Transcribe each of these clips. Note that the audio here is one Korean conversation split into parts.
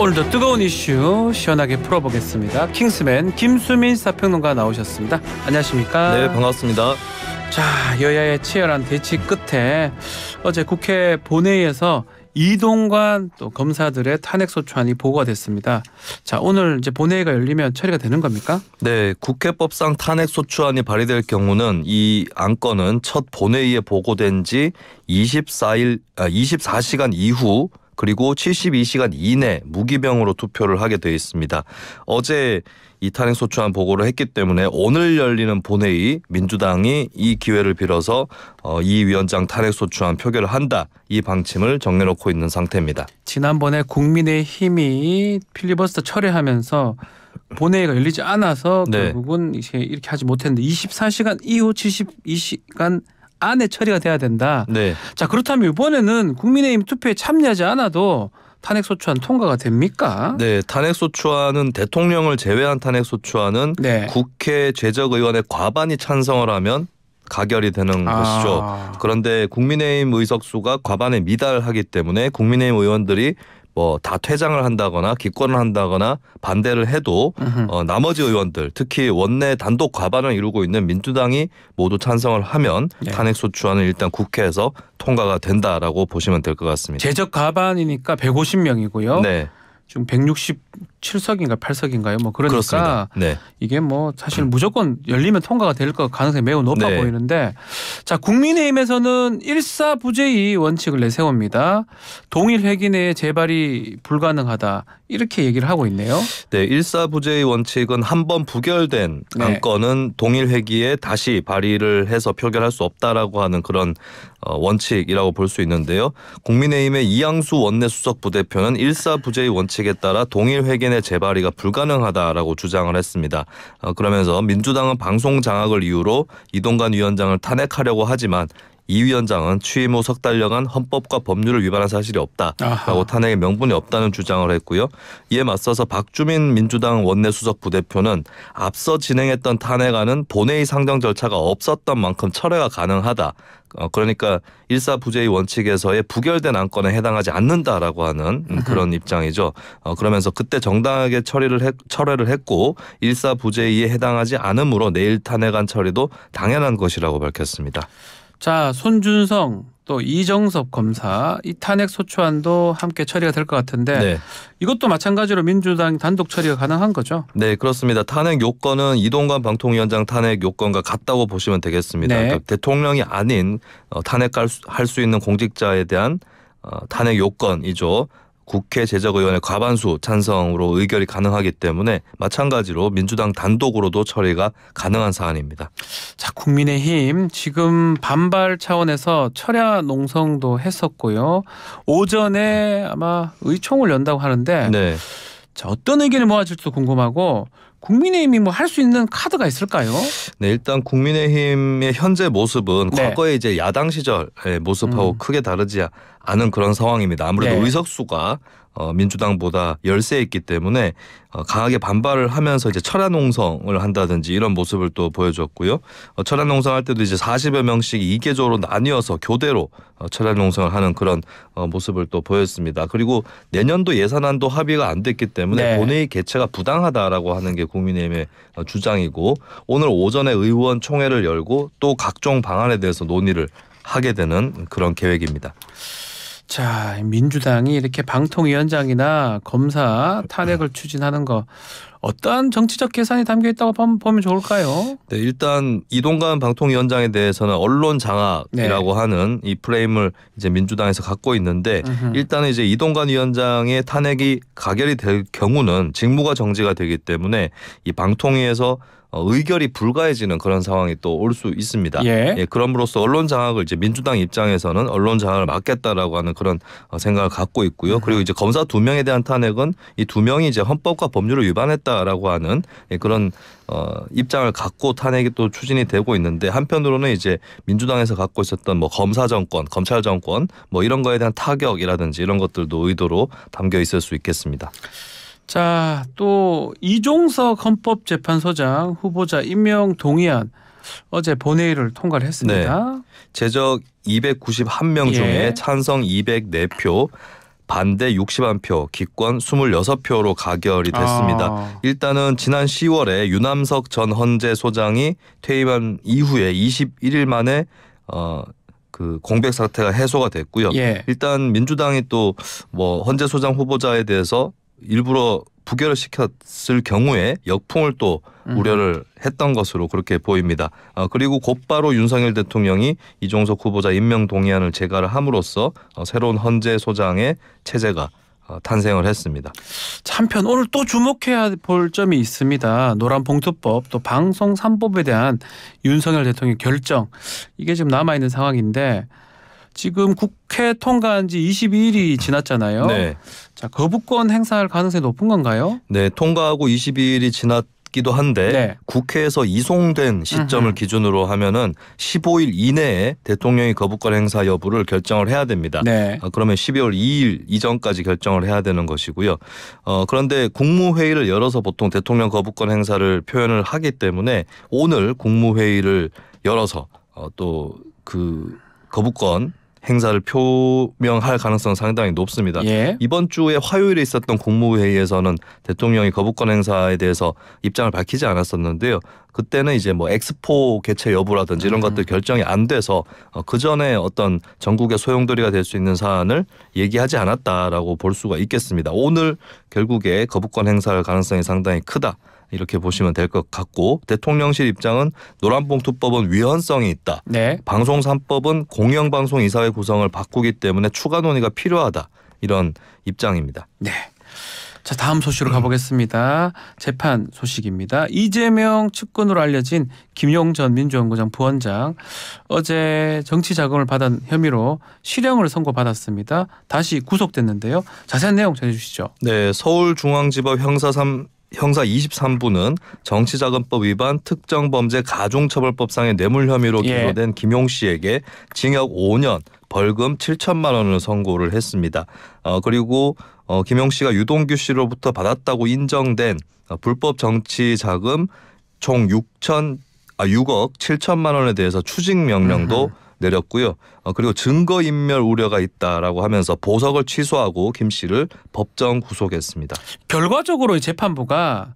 오늘도 뜨거운 이슈 시원하게 풀어보겠습니다. 킹스맨 김수민 사평론가 나오셨습니다. 안녕하십니까? 네, 반갑습니다. 자, 여야의 치열한 대치 끝에 어제 국회 본회의에서 이동관 또 검사들의 탄핵 소추안이 보고가 됐습니다. 자 오늘 이제 본회의가 열리면 처리가 되는 겁니까? 네, 국회법상 탄핵 소추안이 발의될 경우는 이 안건은 첫 본회의에 보고된 지 24일 아, 24시간 이후 그리고 72시간 이내 무기병으로 투표를 하게 돼 있습니다. 어제 이 탄핵소추안 보고를 했기 때문에 오늘 열리는 본회의 민주당이 이 기회를 빌어서 어, 이 위원장 탄핵소추안 표결을 한다 이 방침을 정해놓고 있는 상태입니다. 지난번에 국민의힘이 필리버스터 철회하면서 본회의가 열리지 않아서 네. 결국은 이렇게 하지 못했는데 24시간 이후 72시간 안에 처리가 돼야 된다. 네. 자 그렇다면 이번에는 국민의힘 투표에 참여하지 않아도 탄핵소추안 통과가 됩니까? 네, 탄핵소추안은 대통령을 제외한 탄핵소추안은 네. 국회 제적의원의 과반이 찬성을 하면 가결이 되는 아. 것이죠. 그런데 국민의힘 의석수가 과반에 미달하기 때문에 국민의힘 의원들이 뭐다 퇴장을 한다거나 기권을 한다거나 반대를 해도 어, 나머지 의원들 특히 원내 단독 과반을 이루고 있는 민주당이 모두 찬성을 하면 네. 탄핵 소추안은 일단 국회에서 통과가 된다라고 보시면 될 것 같습니다. 제적 과반이니까 150명이고요. 네. 지금 160 칠석인가팔석인가요뭐 그러니까 네. 이게 뭐 사실 무조건 열리면 통과가 될 것 가능성이 매우 높아 네. 보이는데 자 국민의힘에서는 일사부재의 원칙을 내세웁니다. 동일 회기 내에 재발이 불가능하다 이렇게 얘기를 하고 있네요. 네, 일사부재의 원칙은 한 번 부결된 안건은 네. 동일 회기에 다시 발의를 해서 표결할 수 없다라고 하는 그런 어, 원칙이라고 볼 수 있는데요. 국민의힘의 이양수 원내수석 부대표는 일사부재의 원칙에 따라 동일 회기 장인의 재발의가 불가능하다라고 주장을 했습니다. 어, 그러면서 민주당은 방송 장악을 이유로 이동관 위원장을 탄핵하려고 하지만 이 위원장은 취임 후 석 달여간 헌법과 법률을 위반한 사실이 없다라고 아하. 탄핵의 명분이 없다는 주장을 했고요. 이에 맞서서 박주민 민주당 원내수석 부대표는 앞서 진행했던 탄핵안은 본회의 상정 절차가 없었던 만큼 철회가 가능하다. 어, 그러니까 일사부재의 원칙에서의 부결된 안건에 해당하지 않는다라고 하는 음, 그런 입장이죠. 어, 그러면서 그때 정당하게 처리를 했, 철회를 했고 일사부재의에 해당하지 않으므로 내일 탄핵안 처리도 당연한 것이라고 밝혔습니다. 자, 손준성 또 이정섭 검사 이 탄핵 소추안도 함께 처리가 될 것 같은데 네. 이것도 마찬가지로 민주당 단독 처리가 가능한 거죠? 네 그렇습니다. 탄핵 요건은 이동관 방통위원장 탄핵 요건과 같다고 보시면 되겠습니다. 네. 그러니까 대통령이 아닌 어, 탄핵할 수 있는 공직자에 대한 어, 탄핵 요건이죠. 국회 제적의원의 과반수 찬성으로 의결이 가능하기 때문에 마찬가지로 민주당 단독으로도 처리가 가능한 사안입니다. 자, 국민의힘 지금 반발 차원에서 철야 농성도 했었고요. 오전에 아마 의총을 연다고 하는데 네. 자, 어떤 의견이 모아질지도 궁금하고 국민의힘이 뭐 할 수 있는 카드가 있을까요? 네, 일단 국민의힘의 현재 모습은 네. 과거에 이제 야당 시절의 모습하고 음. 크게 다르지 않은 그런 상황입니다. 아무래도 네. 의석수가 어, 민주당보다 열세했기 때문에 어, 강하게 반발을 하면서 이제 철안 농성을 한다든지 이런 모습을 또 보여줬고요. 어, 철안 농성할 때도 이제 40여 명씩 이개조로 나뉘어서 교대로 어, 철안 농성을 하는 그런 어, 모습을 또 보였습니다. 그리고 내년도 예산안도 합의가 안 됐기 때문에 네. 본회의 개최가 부당하다라고 하는 게 국민의힘의 어, 주장이고 오늘 오전에 의원 총회를 열고 또 각종 방안에 대해서 논의를 하게 되는 그런 계획입니다. 자, 민주당이 이렇게 방통위원장이나 검사 탄핵을 추진하는 거 어떠한 정치적 계산이 담겨 있다고 보면 좋을까요? 네, 일단 이동관 방통위원장에 대해서는 언론 장악이라고 네. 하는 이 프레임을 이제 민주당에서 갖고 있는데 으흠. 일단은 이제 이동관 위원장의 탄핵이 가결이 될 경우는 직무가 정지가 되기 때문에 이 방통위에서 어, 의결이 불가해지는 그런 상황이 또 올 수 있습니다. 예. 예, 그럼으로써 언론 장악을 이제 민주당 입장에서는 언론 장악을 막겠다라고 하는 그런 어, 생각을 갖고 있고요. 음. 그리고 이제 검사 두 명에 대한 탄핵은 이 두 명이 이제 헌법과 법률을 위반했다라고 하는 예, 그런 어, 입장을 갖고 탄핵이 또 추진이 되고 있는데 한편으로는 이제 민주당에서 갖고 있었던 뭐 검사 정권, 검찰 정권 뭐 이런 거에 대한 타격이라든지 이런 것들도 의도로 담겨 있을 수 있겠습니다. 자, 또 이종석 헌법재판소장 후보자 임명 동의안 어제 본회의를 통과를 했습니다. 네. 제적 291명 예. 중에 찬성 204표, 반대 61표, 기권 26표로 가결이 됐습니다. 아. 일단은 지난 10월에 유남석 전 헌재 소장이 퇴임한 이후에 21일 만에 어, 그 공백 사태가 해소가 됐고요. 예. 일단 민주당이 또뭐 헌재 소장 후보자에 대해서 일부러 부결을 시켰을 경우에 역풍을 또 음. 우려를 했던 것으로 그렇게 보입니다. 어, 그리고 곧바로 윤석열 대통령이 이종석 후보자 임명 동의안을 제거를 함으로써 어, 새로운 헌재 소장의 체제가 어, 탄생을 했습니다. 한편 오늘 또 주목해야 볼 점이 있습니다. 노란 봉투법 또 방송 3법에 대한 윤석열 대통령 결정 이게 지금 남아 있는 상황인데 지금 국회 통과한 지 22일이 지났잖아요. 네. 자, 거부권 행사할 가능성이 높은 건가요? 네, 통과하고 22일이 지났 기도 한데 네. 국회에서 이송된 시점을 으흠. 기준으로 하면은 15일 이내에 대통령이 거부권 행사 여부를 결정을 해야 됩니다. 네. 어, 그러면 12월 2일 이전까지 결정을 해야 되는 것이고요. 어, 그런데 국무회의를 열어서 보통 대통령 거부권 행사를 표현을 하기 때문에 오늘 국무회의를 열어서 어, 또 그 거부권 행사를 표명할 가능성은 상당히 높습니다. 예. 이번 주에 화요일에 있었던 국무회의에서는 대통령이 거부권 행사에 대해서 입장을 밝히지 않았었는데요. 그때는 이제 뭐 엑스포 개최 여부라든지 이런 음. 것들 결정이 안 돼서 어, 그 전에 어떤 전국의 소용돌이가 될 수 있는 사안을 얘기하지 않았다라고 볼 수가 있겠습니다. 오늘 결국에 거부권 행사할 가능성이 상당히 크다. 이렇게 보시면 될 것 같고 대통령실 입장은 노란봉투법은 위헌성이 있다. 네. 방송산법은 공영방송 이사회 구성을 바꾸기 때문에 추가 논의가 필요하다. 이런 입장입니다. 네. 자 다음 소식으로 가보겠습니다. 재판 소식입니다. 이재명 측근으로 알려진 김용 전 민주연구장 부원장 어제 정치 자금을 받은 혐의로 실형을 선고받았습니다. 다시 구속됐는데요. 자세한 내용 전해주시죠. 네, 서울중앙지법 형사 형사 23부는 정치자금법 위반 특정범죄 가중처벌법상의 뇌물 혐의로 예. 기소된 예. 김용 씨에게 징역 5년 벌금 7천만 원을 선고를 했습니다. 어, 그리고 어, 김용 씨가 유동규 씨로부터 받았다고 인정된 어, 불법 정치 자금 총 6천 아 6억 7천만 원에 대해서 추징 명령도 음 내렸고요. 어, 그리고 증거인멸 우려가 있다라고 하면서 보석을 취소하고 김 씨를 법정 구속했습니다. 결과적으로 재판부가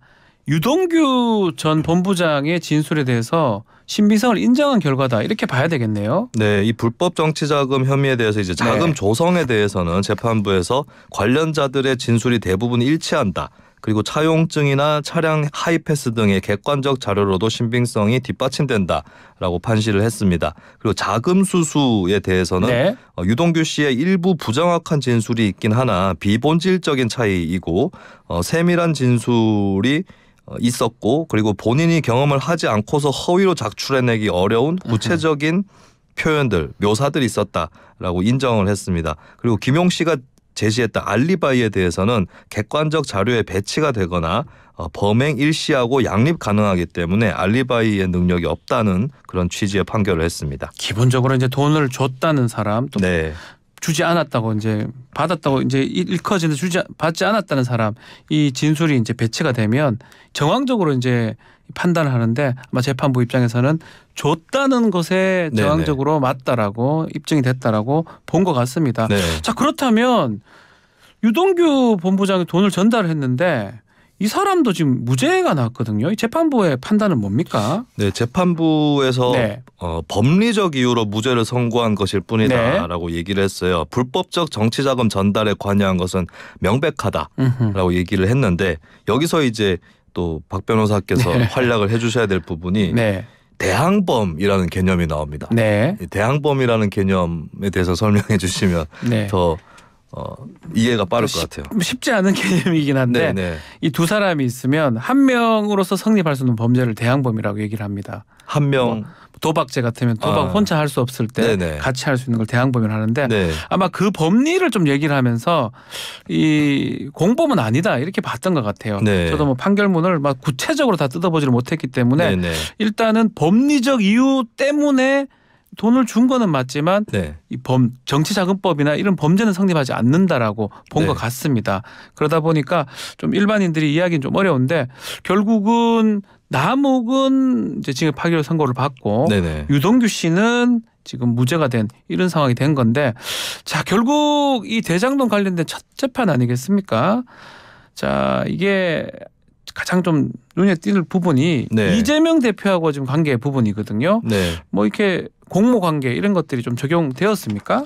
유동규 전 본부장의 진술에 대해서 신빙성을 인정한 결과다 이렇게 봐야 되겠네요. 네, 이 불법 정치자금 혐의에 대해서 이제 자금 네. 조성에 대해서는 재판부에서 관련자들의 진술이 대부분 일치한다. 그리고 차용증이나 차량 하이패스 등의 객관적 자료로도 신빙성이 뒷받침된다라고 판시를 했습니다. 그리고 자금 수수에 대해서는 네. 어, 유동규 씨의 일부 부정확한 진술이 있긴 하나 비본질적인 차이이고 어, 세밀한 진술이 어, 있었고 그리고 본인이 경험을 하지 않고서 허위로 작출해내기 어려운 구체적인 표현들 묘사들이 있었다라고 인정을 했습니다. 그리고 김용 씨가 제시했던 알리바이에 대해서는 객관적 자료에 배치가 되거나 어, 범행 일시하고 양립 가능하기 때문에 알리바이의 능력이 없다는 그런 취지의 판결을 했습니다. 기본적으로 이제 돈을 줬다는 사람 또 네. 주지 않았다고 이제 받았다고 이제 일컬어지는 주지 받지 않았다는 사람 이 진술이 이제 배치가 되면 정황적으로 이제 판단을 하는데 아마 재판부 입장에서는 줬다는 것에 저항적으로 맞다라고 입증이 됐다라고 본 것 같습니다. 네. 자 그렇다면 유동규 본부장이 돈을 전달했는데 을이 사람도 지금 무죄가 나왔거든요. 이 재판부의 판단은 뭡니까? 네, 재판부에서 네. 어, 법리적 이유로 무죄를 선고한 것일 뿐이다라고 네. 얘기를 했어요. 불법적 정치자금 전달에 관여한 것은 명백하다라고 음흠. 얘기를 했는데 여기서 이제 또박 변호사께서 네. 활약을 해주셔야 될 부분이 네. 대항범이라는 개념이 나옵니다. 네. 대항범이라는 개념에 대해서 설명해 주시면 네. 더 어, 이해가 빠를 것 같아요. 쉽지 않은 개념이긴 한데 네, 네. 이두 사람이 있으면 한 명으로서 성립할 수있는 범죄를 대항범이라고 얘기를 합니다. 한 명. 뭐 도박죄 같으면 도박 아. 혼자 할 수 없을 때 네네. 네. 같이 할 수 있는 걸 대항범이라 하는데 네. 아마 그 법리를 좀 얘기를 하면서 이 공범은 아니다 이렇게 봤던 것 같아요. 네. 저도 뭐 판결문을 막 구체적으로 다 뜯어보지를 못했기 때문에 네네. 일단은 법리적 이유 때문에 돈을 준 거는 맞지만 네. 이범 정치자금법이나 이런 범죄는 성립하지 않는다라고 본것 네. 같습니다. 그러다 보니까 좀 일반인들이 이해하기는 좀 어려운데 결국은 남욱은 이제 지금 파기월 선고를 받고 네네. 유동규 씨는 지금 무죄가 된 이런 상황이 된 건데 자 결국 이 대장동 관련된 첫 재판 아니겠습니까? 자 이게 가장 좀 눈에 띄는 부분이 네. 이재명 대표하고 지금 관계 부분이거든요. 네. 뭐 이렇게 공모 관계 이런 것들이 좀 적용되었습니까?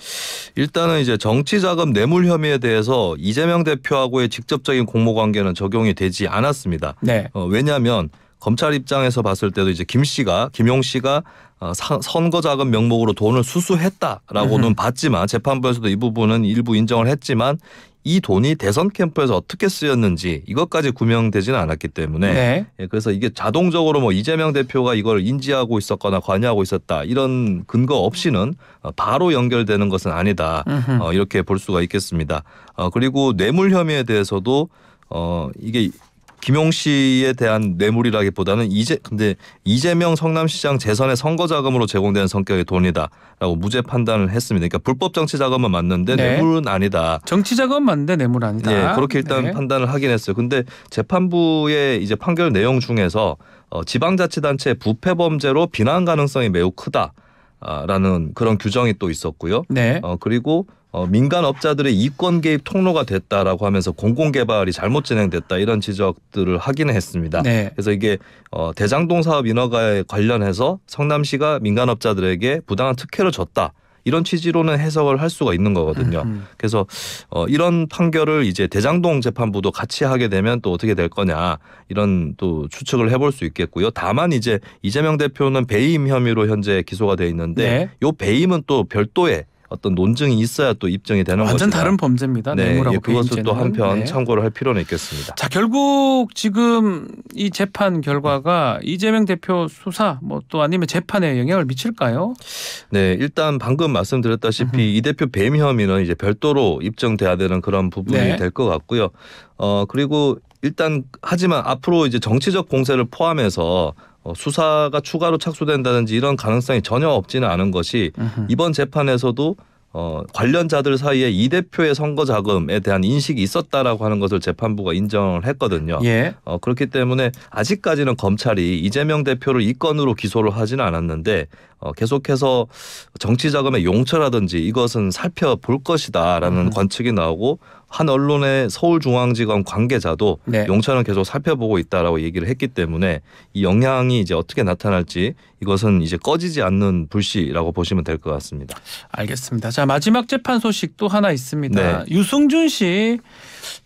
일단은 이제 정치 자금 뇌물 혐의에 대해서 이재명 대표하고의 직접적인 공모 관계는 적용이 되지 않았습니다. 네. 어, 왜냐하면 검찰 입장에서 봤을 때도 이제 김 씨가 김용 씨가 어, 사, 선거 자금 명목으로 돈을 수수했다라고는 음. 봤지만 재판부에서도 이 부분은 일부 인정을 했지만 이 돈이 대선 캠프에서 어떻게 쓰였는지 이것까지 구명되지는 않았기 때문에 네. 예, 그래서 이게 자동적으로 뭐 이재명 대표가 이걸 인지하고 있었거나 관여하고 있었다 이런 근거 없이는 어, 바로 연결되는 것은 아니다 어, 이렇게 볼 수가 있겠습니다. 어, 그리고 뇌물 혐의에 대해서도 어, 이게 김용 씨에 대한 뇌물이라기보다는 이제 근데 이재명 성남시장 재선의 선거 자금으로 제공된 성격의 돈이다라고 무죄 판단을 했습니다. 그러니까 불법 정치 자금은 맞는데 네. 뇌물은 아니다. 정치 자금 맞는데 뇌물 아니다. 네, 그렇게 일단 네. 판단을 하긴 했어요. 근데 재판부의 이제 판결 내용 중에서 어, 지방자치단체 부패 범죄로 비난 가능성이 매우 크다. 라는 그런 규정이 또 있었고요. 네. 어, 그리고 어, 민간 업자들의 이권 개입 통로가 됐다라고 하면서 공공 개발이 잘못 진행됐다 이런 지적들을 하기는 했습니다. 네. 그래서 이게 어, 대장동 사업 인허가에 관련해서 성남시가 민간 업자들에게 부당한 특혜를 줬다. 이런 취지로는 해석을 할 수가 있는 거거든요. 음, 음. 그래서 어, 이런 판결을 이제 대장동 재판부도 같이 하게 되면 또 어떻게 될 거냐 이런 또 추측을 해볼 수 있겠고요. 다만 이제 이재명 대표는 배임 혐의로 현재 기소가 돼 있는데 네. 요 배임은 또 별도의 어떤 논증이 있어야 또 입증이 되는 거죠. 완전 것이다. 다른 범죄입니다. 네, 예, 그것을 또 한편 네. 참고를 할 필요는 있겠습니다. 자 결국 지금 이 재판 결과가 이재명 대표 수사 뭐 또 아니면 재판에 영향을 미칠까요? 네, 일단 방금 말씀드렸다시피 이 대표 배임 혐의는 이제 별도로 입증돼야 되는 그런 부분이 네. 될것 같고요. 어 그리고 일단 하지만 앞으로 이제 정치적 공세를 포함해서 어, 수사가 추가로 착수된다든지 이런 가능성이 전혀 없지는 않은 것이 으흠. 이번 재판에서도 어, 관련자들 사이에 이 대표의 선거 자금에 대한 인식이 있었다라고 하는 것을 재판부가 인정을 했거든요. 예. 어, 그렇기 때문에 아직까지는 검찰이 이재명 대표를 이 건으로 기소를 하지는 않았는데 어, 계속해서 정치 자금의 용처라든지 이것은 살펴볼 것이다라는 음. 관측이 나오고 한 언론의 서울중앙지검 관계자도 네. 용천을 계속 살펴보고 있다라고 얘기를 했기 때문에 이 영향이 이제 어떻게 나타날지 이것은 이제 꺼지지 않는 불씨라고 보시면 될 것 같습니다. 알겠습니다. 자 마지막 재판 소식 또 하나 있습니다. 네. 유승준 씨,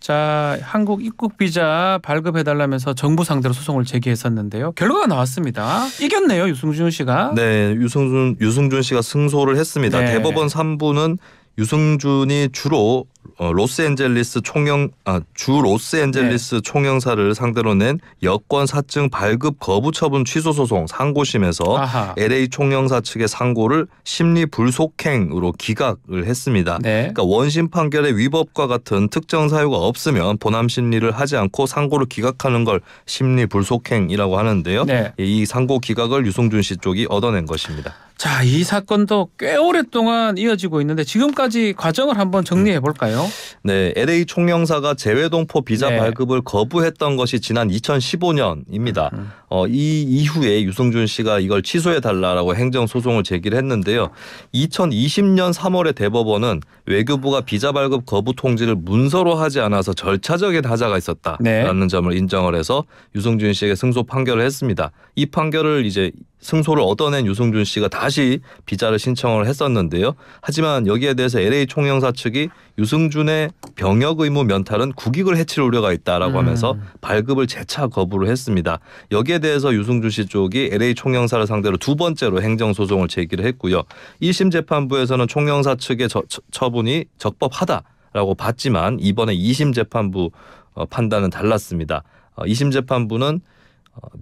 자 한국 입국 비자 발급해달라면서 정부 상대로 소송을 제기했었는데요. 결과가 나왔습니다. 이겼네요, 유승준 씨가. 네, 유승준 유승준 씨가 승소를 했습니다. 네. 대법원 3부는 유승준이 주로 어, 로스앤젤리스 총영 아, 주 로스앤젤리스 네. 총영사를 상대로 낸 여권 사증 발급 거부 처분 취소 소송 상고심에서 아하. LA 총영사 측의 상고를 심리 불속행으로 기각을 했습니다. 네. 그러니까 원심 판결의 위법과 같은 특정 사유가 없으면 보남 심리를 하지 않고 상고를 기각하는 걸 심리 불속행이라고 하는데요. 네. 예, 이 상고 기각을 유성준씨 쪽이 얻어낸 것입니다. 자, 이 사건도 꽤 오랫동안 이어지고 있는데 지금까지 과정을 한번 정리해 볼까요? 있었나요? 네, LA 총영사가 재외동포 비자 네. 발급을 거부했던 것이 지난 2015년입니다. 음, 음. 어, 이 이후에 유승준 씨가 이걸 취소해 달라라고 행정 소송을 제기 했는데요. 2020년 3월에 대법원은 외교부가 비자 발급 거부 통지를 문서로 하지 않아서 절차적인 하자가 있었다라는 네. 점을 인정을 해서 유승준 씨에게 승소 판결을 했습니다. 이 판결을 이제 승소를 얻어낸 유승준 씨가 다시 비자를 신청을 했었는데요. 하지만 여기에 대해서 LA 총영사 측이 유승준의 병역 의무 면탈은 국익을 해칠 우려가 있다라고 음. 하면서 발급을 재차 거부를 했습니다. 여기에 대해서 유승준 씨 쪽이 LA 총영사를 상대로 두 번째로 행정 소송을 제기를 했고요. 1심 재판부에서는 총영사 측의 저, 처분이 적법하다라고 봤지만 이번에 2심 재판부 어, 판단은 달랐습니다. 2심 어, 재판부는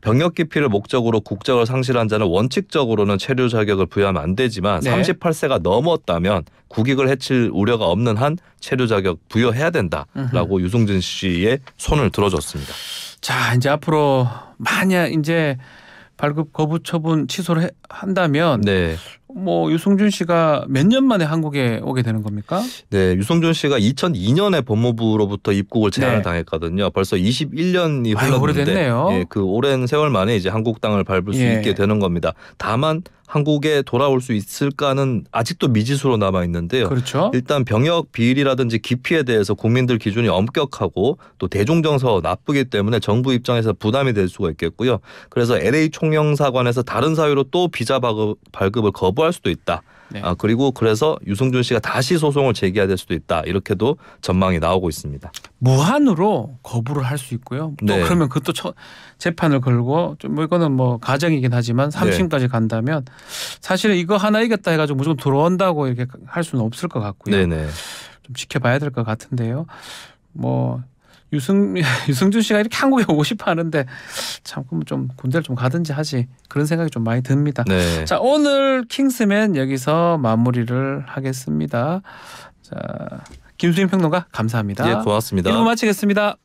병역 기피를 목적으로 국적을 상실한 자는 원칙적으로는 체류 자격을 부여하면 안 되지만 네. 38세가 넘었다면 국익을 해칠 우려가 없는 한 체류 자격 부여해야 된다라고 으흠. 유승진 씨의 손을 들어줬습니다. 자 이제 앞으로 만약 이제 발급 거부 처분 취소를 해, 한다면 네. 뭐 유승준 씨가 몇 년 만에 한국에 오게 되는 겁니까? 네, 유승준 씨가 2002년에 법무부로부터 입국을 제한을 네. 당했거든요. 벌써 21년이 흘렀는데 아유, 예, 그 오랜 세월 만에 이제 한국 땅을 밟을 수 예. 있게 되는 겁니다. 다만 한국에 돌아올 수 있을까는 아직도 미지수로 남아 있는데요. 그렇죠. 일단 병역 비일이라든지 기피에 대해서 국민들 기준이 엄격하고 또 대중정서 나쁘기 때문에 정부 입장에서 부담이 될 수가 있겠고요. 그래서 LA 총영사관에서 다른 사유로 또 비자 발급을 거부 청구할 수도 있다. 네. 아, 그리고 그래서 유승준 씨가 다시 소송을 제기해야 될 수도 있다. 이렇게도 전망이 나오고 있습니다. 무한으로 거부를 할 수 있고요. 또 네. 그러면 그것도 재판을 걸고 좀뭐 이거는 뭐 가정이긴 하지만 3심까지 네. 간다면 사실 이거 하나 이겼다 해가지고 무조건 들어온다고 이렇게 할 수는 없을 것 같고요. 좀 지켜봐야 될 것 같은데요. 뭐 유승 유승준 씨가 이렇게 한국에 오고 싶어 하는데 참 그럼 좀 군대를 좀 가든지 하지 그런 생각이 좀 많이 듭니다. 네. 자 오늘 킹스맨 여기서 마무리를 하겠습니다. 자 김수인 평론가 감사합니다. 예, 고맙습니다. 이부 마치겠습니다.